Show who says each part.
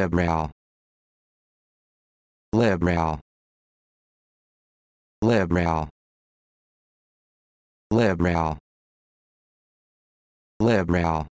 Speaker 1: liberal liberal liberal liberal liberal